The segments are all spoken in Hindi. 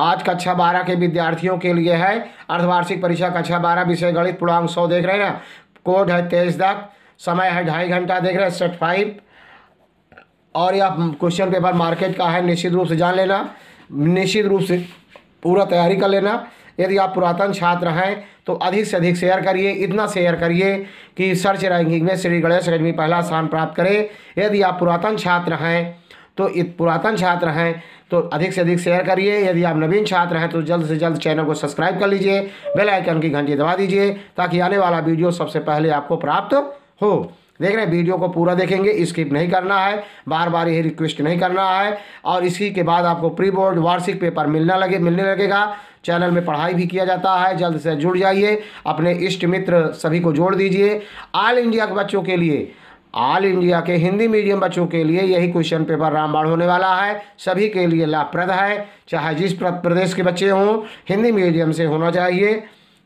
आज कक्षा बारह के विद्यार्थियों के लिए है अर्धवार्षिक परीक्षा कक्षा बारह विषय गणित पूर्णांक सौ देख रहे हैं ना कोड है तेईस तक समय है ढाई घंटा देख रहे हैं सेट फाइव और यह क्वेश्चन पेपर मार्केट का है निश्चित रूप से जान लेना निश्चित रूप से पूरा तैयारी कर लेना यदि आप पुरातन छात्र हैं तो अधिक से अधिक शेयर करिए इतना शेयर करिए कि सर्च रैंकिंग में श्री गणेश अकेडमी पहला स्थान प्राप्त करे यदि आप पुरातन छात्र हैं तो पुरातन छात्र हैं तो अधिक से अधिक शेयर करिए यदि आप नवीन छात्र हैं तो जल्द से जल्द चैनल को सब्सक्राइब कर लीजिए बेल आइकन की घंटी दबा दीजिए ताकि आने वाला वीडियो सबसे पहले आपको प्राप्त हो देख रहे हैं वीडियो को पूरा देखेंगे स्किप नहीं करना है बार बार यही रिक्वेस्ट नहीं करना है और इसी के बाद आपको प्री बोर्ड वार्षिक पेपर मिलना लगे मिलने लगेगा चैनल में पढ़ाई भी किया जाता है जल्द से जुड़ जाइए अपने इष्ट मित्र सभी को जोड़ दीजिए ऑल इंडिया के बच्चों के लिए ऑल इंडिया के हिंदी मीडियम बच्चों के लिए यही क्वेश्चन पेपर रामबाण होने वाला है सभी के लिए लाभप्रद है चाहे जिस प्रदेश के बच्चे हों हिंदी मीडियम से होना चाहिए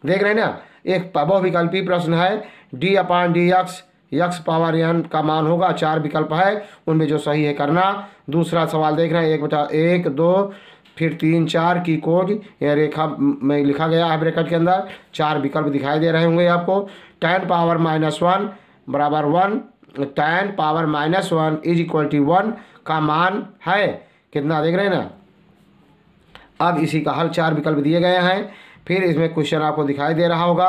देख रहे हैं ना एक बहुविकल्पी प्रश्न है d upon d x x power n का मान होगा चार विकल्प है उनमें जो सही है करना दूसरा सवाल देख रहे हैं एक बटा एक दो फिर तीन चार की कोड यह रेखा में लिखा गया है ब्रेकट के अंदर चार विकल्प दिखाई दे रहे होंगे आपको टेन पावर माइनस वन बराबर one tan power minus one is equal to one का मान है कितना देख रहे हैं ना अब इसी का हल चार विकल्प दिए गए हैं फिर इसमें क्वेश्चन आपको दिखाई दे रहा होगा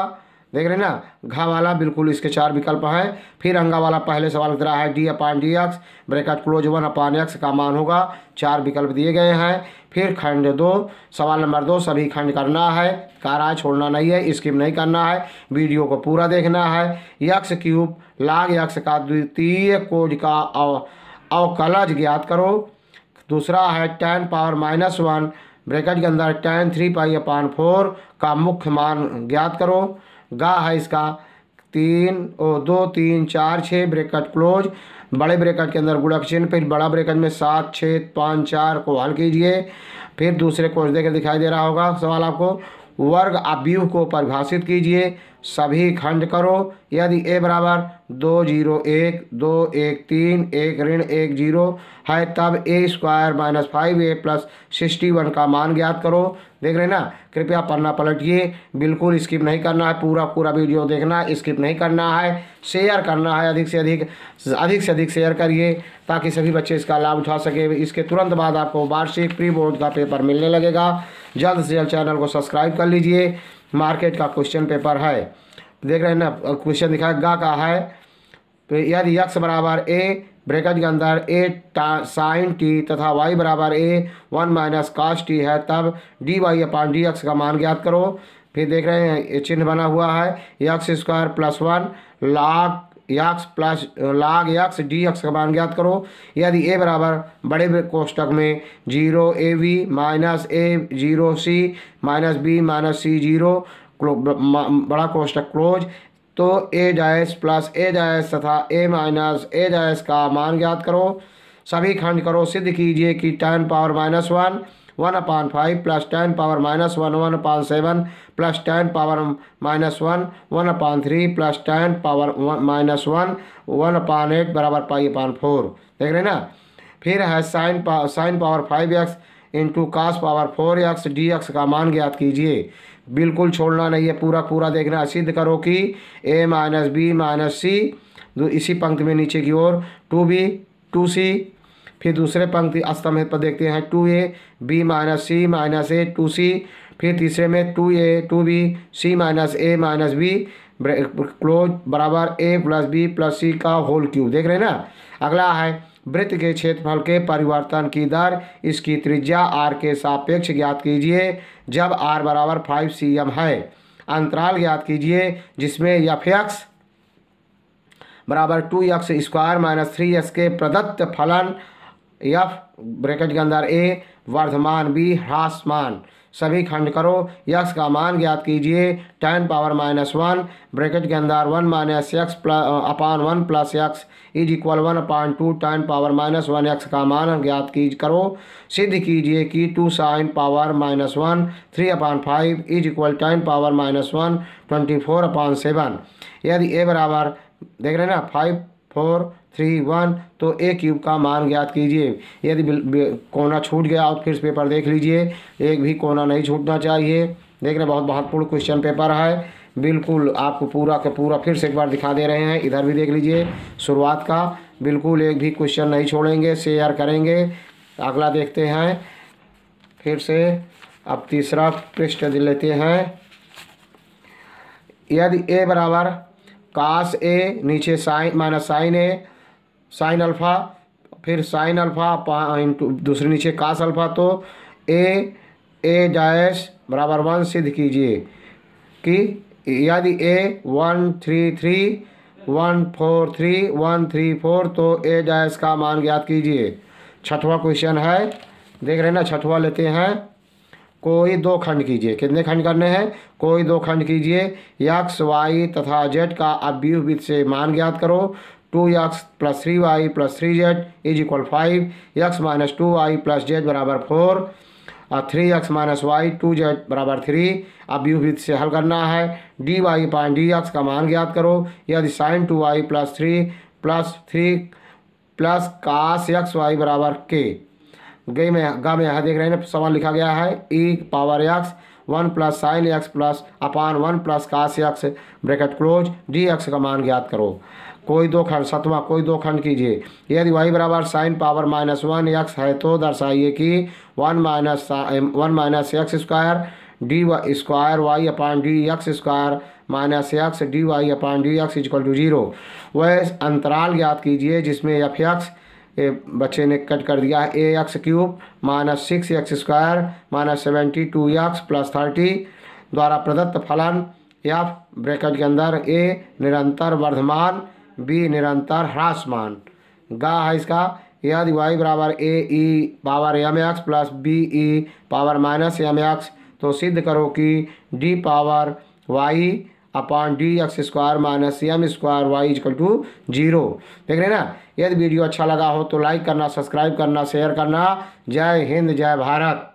देख रहे ना घा वाला बिल्कुल इसके चार विकल्प हैं फिर अंगा वाला पहले सवाल दे रहा है d upon d x bracket close one upon x का मान होगा चार विकल्प दिए गए हैं फिर खंड दो सवाल नंबर दो सभी खंड करना है कारा छोड़ना नहीं है स्किप नहीं करना है वीडियो को पूरा देखना है यक्ष क्यूब लाग यक्ष का द्वितीय कोज का अवकलज ज्ञात करो दूसरा है tan power minus one bracket के अंदर tan three pi upon four का मुख्य मान ज्ञात करो गा है इसका तीन ओ दो तीन चार छः ब्रेकट क्लोज बड़े ब्रेकट के अंदर गुड़क चिन्ह फिर बड़ा ब्रेकट में सात छः पाँच चार को हल कीजिए फिर दूसरे को देकर दिखाई दे रहा होगा सवाल आपको वर्ग अभ्यूह को परिभाषित कीजिए सभी खंड करो यदि ए बराबर दो जीरो एक दो एक तीन एक ऋण एक जीरो है तब a square minus five a plus sixty one का मान ज्ञात करो देख रहे ना कृपया पन्ना पलटिए बिल्कुल स्किप नहीं करना है पूरा पूरा वीडियो देखना स्किप नहीं करना है शेयर करना है अधिक से अधिक अधिक से अधिक शेयर करिए ताकि सभी बच्चे इसका लाभ उठा सके इसके तुरंत बाद आपको वार्षिक प्री बोर्ड का पेपर मिलने लगेगा जल्द से जल्द चैनल को सब्सक्राइब कर लीजिए मार्केट का क्वेश्चन पेपर है देख रहे हैं ना क्वेश्चन दिखा गा का है तो यदि यक्ष बराबर ए ब्रेकज के अंदर ए साइन टी तथा वाई बराबर a one minus cos t है तब d y upon d x का मान ज्ञात करो फिर देख रहे हैं ये चिन्ह बना हुआ है x square plus one log x plus log x d x का मान ज्ञात करो यदि ए बराबर बड़े कोष्टक में zero a v minus a zero c minus b minus c zero बड़ा कोष्टक क्लोज तो a s plus a s तथा ए माइनस ए एस का मान ज्ञात करो सभी खंड करो सिद्ध कीजिए कि tan power minus one one upon five plus tan power minus one one upon seven plus tan power minus one one upon three plus tan power minus one one upon eight बराबर पाई अपान फोर देख रहे ना फिर है साइन पा sine power five x into cos power four x d x का मान ज्ञात कीजिए बिल्कुल छोड़ना नहीं है पूरा पूरा देखना सिद्ध करो कि a minus b minus c इसी पंक्ति में नीचे की ओर टू बी टू सी फिर दूसरे पंक्ति अस्तम पर देखते हैं two a b minus c minus a two c फिर तीसरे में two a two b c minus a minus b close बराबर a plus b plus c का होल क्यूब देख रहे हैं ना अगला है वृत्त के क्षेत्रफल के परिवर्तन की दर इसकी त्रिज्या आर के सापेक्ष ज्ञात कीजिए जब आर बराबर फाइव सी एम है अंतराल ज्ञात कीजिए जिसमें यफ एक्स बराबर two x square minus three x के प्रदत्त फलन यफ ब्रैकेट के अंदर ए वर्धमान बी ह्रासमान सभी खंड करो यक्स का मान ज्ञात कीजिए tan power minus one bracket के अंदर one minus x plus upon one plus x is equal one upon two tan power minus one x का मान ज्ञात की करो सिद्ध कीजिए कि two sine power minus one three upon five is equal tan power minus one twenty four upon seven यदि ए बराबर देख रहे हैं ना फाइव फोर थ्री वन तो ए क्यूब का मान ज्ञात कीजिए यदि कोना छूट गया और फिर पेपर देख लीजिए एक भी कोना नहीं छूटना चाहिए देख रहे बहुत महत्वपूर्ण क्वेश्चन पेपर है बिल्कुल आपको पूरा का पूरा फिर से एक बार दिखा दे रहे हैं इधर भी देख लीजिए शुरुआत का बिल्कुल एक भी क्वेश्चन नहीं छोड़ेंगे शेयर करेंगे अगला देखते हैं फिर से अब तीसरा पृष्ठ लेते हैं यदि ए बराबर कास ए नीचे sine minus sine a sine alpha फिर साइन अल्फ़ा इंटू दूसरे नीचे कास अल्फ़ा तो ए ए डैश बराबर वन सिद्ध कीजिए कि यदि a one three three one four three one three four तो ए डैश का मान ज्ञात कीजिए छठवा क्वेश्चन है देख रहे ना छठवा लेते हैं कोई दो खंड कीजिए कितने खंड करने हैं कोई दो खंड कीजिए यक्स वाई तथा जेड का अव्यूहित से मान ज्ञात करो two x plus three y plus three z is equal five x minus two y plus z बराबर फोर और three x minus y two z बराबर थ्री अब यू से हल करना है d y upon d x का मान ज्ञात करो यदि sine two y plus three plus three plus cos x y बराबर के गई में गा में यहाँ देख रहे हैं सवाल लिखा गया है e power x one plus sine x plus upon one plus cos x bracket close d x का मान ज्ञात करो कोई दो खंड सतवा कोई दो खंड कीजिए यदि वाई बराबर sine power minus one x है तो दर्शाइए कि one minus one minus x square d square y upon d x square minus x d y upon d x is equal to zero वह अंतराल ज्ञात कीजिए जिसमें एफ एक्स ये बच्चे ने कट कर दिया है a x cube minus six x square minus seventy two x plus thirty द्वारा प्रदत्त फलन या ब्रैकेट के अंदर ए निरंतर वर्धमान बी निरंतर ह्रासमान गा है इसका यदि वाई बराबर a e power m x plus b e power minus m x तो सिद्ध करो कि d power y upon d x square minus m square y is equal to zero देख रहे ना यदि वीडियो अच्छा लगा हो तो लाइक करना सब्सक्राइब करना शेयर करना जय हिंद जय भारत